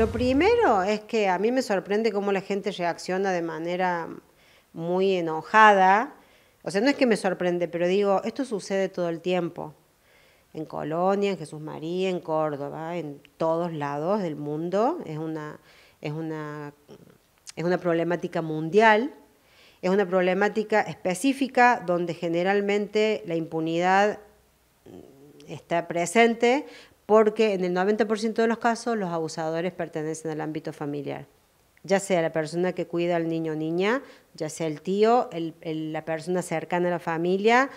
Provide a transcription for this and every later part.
Lo primero es que a mí me sorprende cómo la gente reacciona de manera muy enojada. O sea, no es que me sorprende, pero digo, esto sucede todo el tiempo. En Colonia, en Jesús María, en Córdoba, en todos lados del mundo. Es una, es una, es una problemática mundial. Es una problemática específica donde generalmente la impunidad está presente porque en el 90% de los casos los abusadores pertenecen al ámbito familiar, ya sea la persona que cuida al niño o niña, ya sea el tío, la persona cercana a la familia.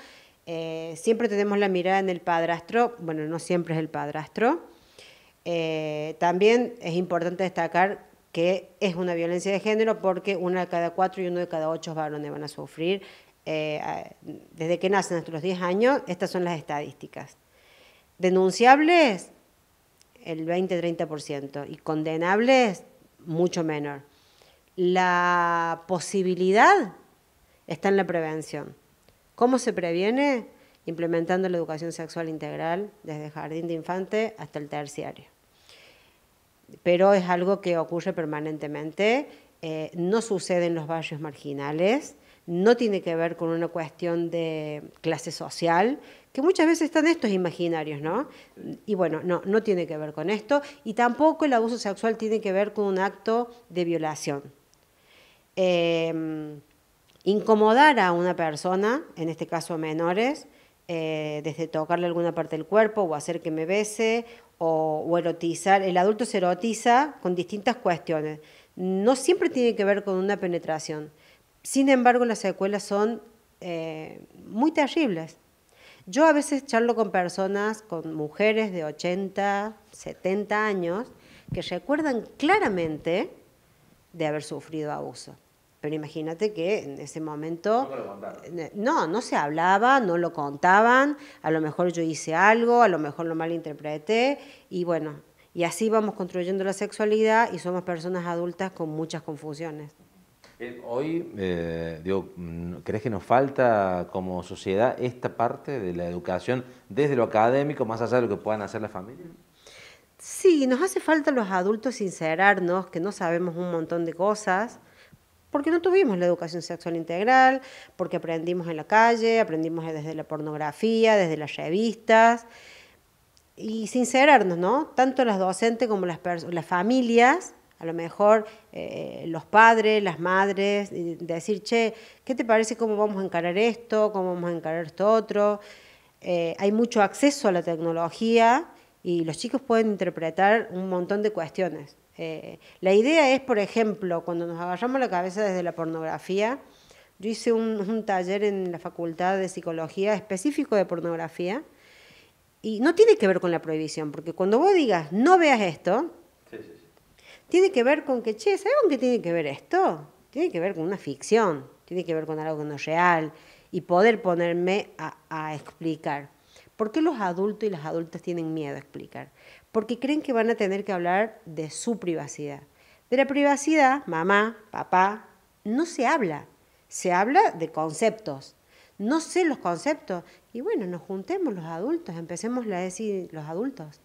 Eh, siempre tenemos la mirada en el padrastro, bueno, no siempre es el padrastro. Eh, también es importante destacar que es una violencia de género porque una de cada cuatro y uno de cada ocho varones van a sufrir. Eh, desde que nacen hasta los 10 años, estas son las estadísticas denunciables, el 20-30%, y condenables, mucho menor. La posibilidad está en la prevención. ¿Cómo se previene? Implementando la educación sexual integral desde el jardín de infante hasta el terciario. Pero es algo que ocurre permanentemente, eh, no sucede en los barrios marginales, no tiene que ver con una cuestión de clase social, que muchas veces están estos imaginarios, ¿no? Y bueno, no, no tiene que ver con esto, y tampoco el abuso sexual tiene que ver con un acto de violación. Em, incomodar a una persona, en este caso a menores, eh, desde tocarle alguna parte del cuerpo o hacer que me bese o, o erotizar, el adulto se erotiza con distintas cuestiones. No siempre tiene que ver con una penetración sin embargo, las secuelas son eh, muy terribles. Yo a veces charlo con personas, con mujeres de 80, 70 años, que recuerdan claramente de haber sufrido abuso. Pero imagínate que en ese momento... Eh, no, no, se hablaba, no lo contaban, a lo mejor yo hice algo, a lo mejor lo malinterpreté, y bueno, y así vamos construyendo la sexualidad y somos personas adultas con muchas confusiones. Eh, hoy, eh, digo, mm, ¿crees que nos falta como sociedad esta parte de la educación desde lo académico, más allá de lo que puedan hacer las familias? Sí, nos hace falta los adultos sincerarnos, que no sabemos un montón de cosas, porque no tuvimos la educación sexual integral, porque aprendimos en la calle, aprendimos desde la pornografía, desde las revistas, y sincerarnos, ¿no? Tanto las docentes como las familias a lo mejor eh, los padres, las madres, decir, che, ¿qué te parece cómo vamos a encarar esto? ¿Cómo vamos a encarar esto otro? Eh, hay mucho acceso a la tecnología y los chicos pueden interpretar un montón de cuestiones. Eh, la idea es, por ejemplo, cuando nos agarramos la cabeza desde la pornografía, yo hice un, taller en la Facultad de Psicología específico de pornografía, y no tiene que ver con la prohibición, porque cuando vos digas no veas esto, tiene que ver con que, che, ¿sabes qué tiene que ver esto? Tiene que ver con una ficción, tiene que ver con algo que no es real y poder ponerme a, explicar. ¿Por qué los adultos y las adultas tienen miedo a explicar? Porque creen que van a tener que hablar de su privacidad. De la privacidad, mamá, papá, no se habla. Se habla de conceptos. No sé los conceptos. Y bueno, nos juntemos los adultos, empecemos a decir los adultos.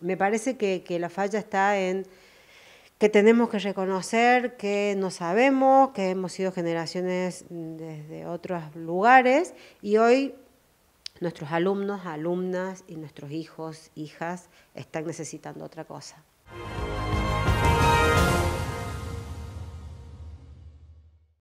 Me parece que la falla está en que tenemos que reconocer que no sabemos, que hemos sido generaciones desde otros lugares y hoy nuestros alumnos, alumnas y nuestros hijos, hijas están necesitando otra cosa.